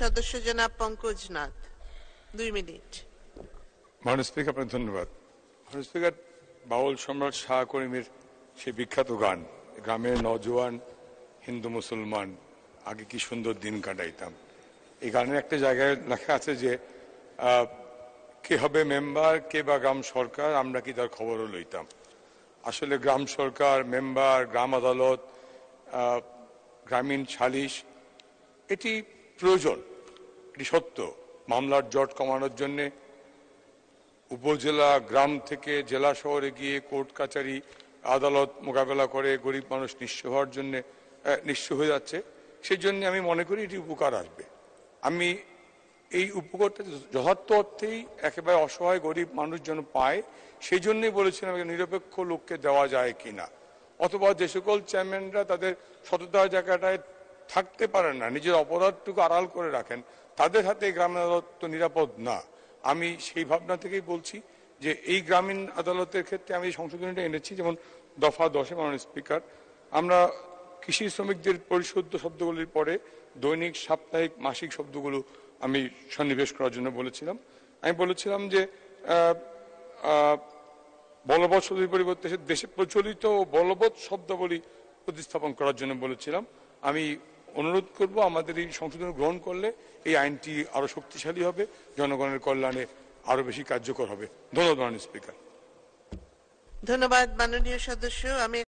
সদস্য জনাব পঙ্কজ নাথ দুই মিনিট স্পিকার ধন্যবাদ স্পিকার বাউল সম্রাট শাহ করিমের সেই বিখ্যাত গান গ্রামের নজওয়ান হিন্দু মুসলমান আগে কি সুন্দর দিন কাটাইতাম এই গানের একটা জায়গায় লেখা আছে যে কে হবে মেম্বার কে বা গ্রাম সরকার আমরা কি তার খবরও লইতাম আসলে গ্রাম সরকার মেম্বার গ্রাম আদালত গ্রামীণ সালিশ এটি প্রয়োজন এটি সত্য মামলার জট কমানোর জন্যে উপজেলা গ্রাম থেকে জেলা শহরে গিয়ে কোর্ট কাচারি আদালত মোকাবেলা করে গরিব মানুষ নিঃস্ব হওয়ার জন্যে নিঃস্ব হয়ে যাচ্ছে সেই জন্য আমি মনে করি এটি উপকার আসবে আমি এই উপকারটা যথার্থ অর্থেই একেবারে অসহায় গরিব মানুষ যেন পায় সেই জন্যই বলেছিলাম নিরপেক্ষ লোককে দেওয়া যায় কিনা অথবা যে সকল চেয়ারম্যানরা তাদের সততার জায়গাটায় থাকতে পারেন না নিজের অপরাধটুকু আড়াল করে রাখেন তাদের হাতে এই গ্রামীণ আদালত তো নিরাপদ না আমি সেই ভাবনা থেকেই বলছি যে এই গ্রামীণ আদালতের ক্ষেত্রে আমি সংশোধনীটা এনেছি যেমন দফা দশে মাননীয় স্পিকার আমরা কৃষি শ্রমিকদের পরিশুদ্ধ শব্দগুলির পরে দৈনিক সাপ্তাহিক মাসিক শব্দগুলো আমি সন্নিবেশ করার জন্য বলেছিলাম আমি বলেছিলাম যে বলবৎ শব্দের পরিবর্তে দেশে প্রচলিত বলবৎ শব্দাবলী প্রতিস্থাপন করার জন্য বলেছিলাম আমি অনুরোধ করব আমাদের এই সংশোধন গ্রহণ করলে এই আইনটি আরো শক্তিশালী হবে জনগণের কল্যাণে আরো বেশি কার্যকর হবে ধন্যবাদ মাননীয় স্পিকার ধন্যবাদ মাননীয় সদস্য আমি